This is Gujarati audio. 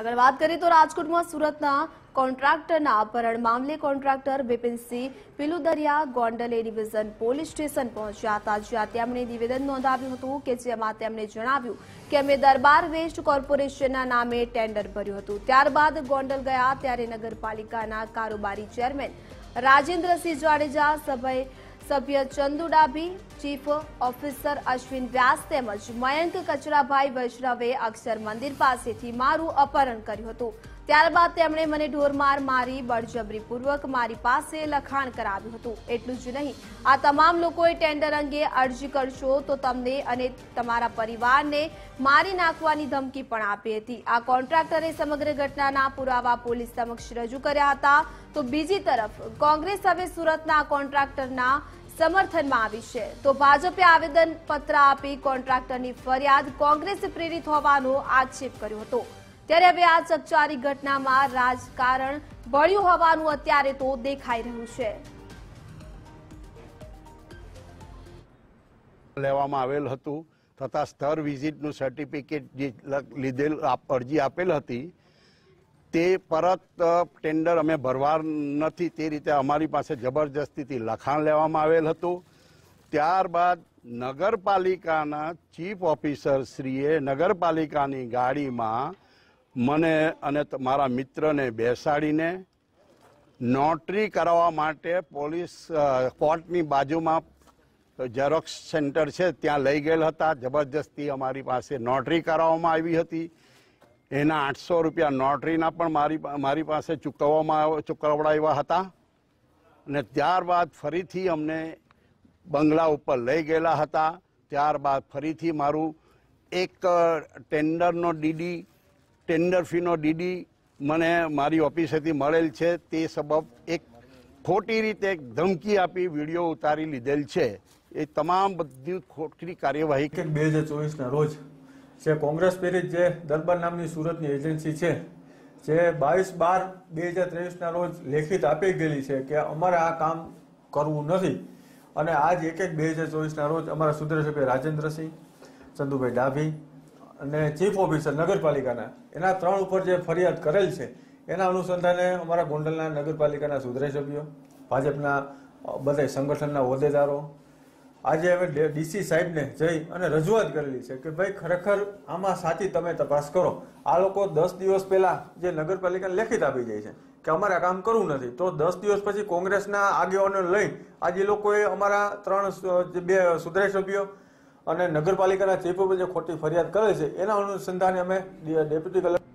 અગર વાત કરીએ તો રાજકોટમાં સુરતના કોન્ટ્રાક્ટરના અપહરણ મામલે કોન્ટ્રાક્ટર બિપિનસિંહ પિલુદરિયા ગોંડલે ડિવિઝન પોલીસ સ્ટેશન પહોંચ્યા હતા જ્યાં તેમણે નિવેદન નોંધાવ્યું હતું કે જેમાં તેમણે જણાવ્યું કે અમે દરબાર વેસ્ટ કોર્પોરેશનના નામે ટેન્ડર ભર્યું હતું ત્યારબાદ ગોંડલ ગયા ત્યારે નગરપાલિકાના કારોબારી ચેરમેન રાજેન્દ્રસિંહ જાડેજા સભાએ સભ્ય ચંદુ ડાભી ચીફ ઓફિસર અશ્વિન વ્યાસ તેમજ મયંક કચરાભાઈ વૈષ્ણવે અક્ષર મંદિર પાસેથી મારું અપહરણ કર્યું હતું ત્યારબાદ તેમણે મને ઢોરમાર મારી બળજબરીપૂર્વક મારી પાસે લખાણ કરાવ્યું હતું એટલું જ નહીં આ તમામ લોકોએ ટેન્ડર અંગે અરજી કરશો તો તમને અને તમારા પરિવારને મારી નાખવાની ધમકી પણ આપી હતી આ કોન્ટ્રાક્ટરે સમગ્ર ઘટનાના પુરાવા પોલીસ સમક્ષ રજૂ કર્યા હતા તો બીજી તરફ કોંગ્રેસ હવે સુરતના કોન્ટ્રાક્ટરના સમર્થનમાં આવી છે તો ભાજપે આવેદન પત્ર આપી કોન્ટ્રાક્ટરની ફરિયાદ કોંગ્રેસે પ્રેરિત હોવાનો આક્ષેપ કર્યો હતો ત્યારે હવે આ ચકચારી ઘટનામાં રાજકારણ ભળ્યું હોવાનું અત્યારે તો દેખાઈ રહ્યું છે લેવામાં આવેલ હતું તથા સ્તર વિઝિટનું સર્ટિફિકેટ જે લીધેલ અરજી આપેલ હતી તે પરત ટેન્ડર અમે ભરવાર નથી તે રીતે અમારી પાસે જબરજસ્તીથી લખાણ લેવામાં આવેલ હતું ત્યારબાદ નગરપાલિકાના ચીફ ઓફિસર શ્રીએ નગરપાલિકાની ગાડીમાં મને અને મારા મિત્રને બેસાડીને નોટરી કરવા માટે પોલીસ કોર્ટની બાજુમાં ઝેરોક્સ સેન્ટર છે ત્યાં લઈ ગયેલ હતા જબરજસ્તી અમારી પાસે નોટરી કરાવવામાં આવી હતી એના આઠસો રૂપિયા નોટરીના પણ મારી મારી પાસે ચૂકવવામાં ચૂકવડાવ્યા હતા અને ત્યારબાદ ફરીથી અમને બંગલા ઉપર લઈ ગયેલા હતા ત્યારબાદ ફરીથી મારું એક ટેન્ડરનો ડીડી ટેન્ડર ફીનો ડીડી મને મારી ઓફિસેથી મળેલ છે તે સબબ એક ખોટી રીતે એક ધમકી આપી વિડીયો ઉતારી લીધેલ છે એ તમામ બધી ખોટી કાર્યવાહી બે હજાર ચોવીસના રોજ જે કોંગ્રેસ પ્રેરિત જે દરબાર નામની સુરતની એજન્સી છે જે બાવીસ બાર બે હજાર ત્રેવીસના રોજ લેખિત આપી ગયેલી છે કે અમારે આ કામ કરવું નથી અને આજ એક એક બે હજાર ચોવીસના રોજ અમારા સુદ્રસભ્ય રાજેન્દ્રસિંહ ચંદુભાઈ ડાભી અને ચીફ ઓફિસર નગરપાલિકાના એના ત્રણ ઉપર જે ફરિયાદ કરેલ છે એના અનુસંધાને અમારા ગોંડલના નગરપાલિકાના સુધરાઈ ભાજપના બધા સંગઠનના હોદ્દેદારો આજે હવે ડીસી સાહેબને જઈ અને રજૂઆત કરેલી છે કે ભાઈ ખરેખર આમાં સાચી તમે તપાસ કરો આ લોકો દસ દિવસ પહેલા જે નગરપાલિકાને લેખિત આપી જાય છે કે અમારે આ કામ કરવું નથી તો દસ દિવસ પછી કોંગ્રેસના આગેવાનો લઈ આજે લોકોએ અમારા ત્રણ બે સુધારાસભ્યો અને નગરપાલિકાના ચીફ ઉપર જે ખોટી ફરિયાદ કરે છે એના અનુસંધાને અમે ડેપ્યુટી કલેક્ટર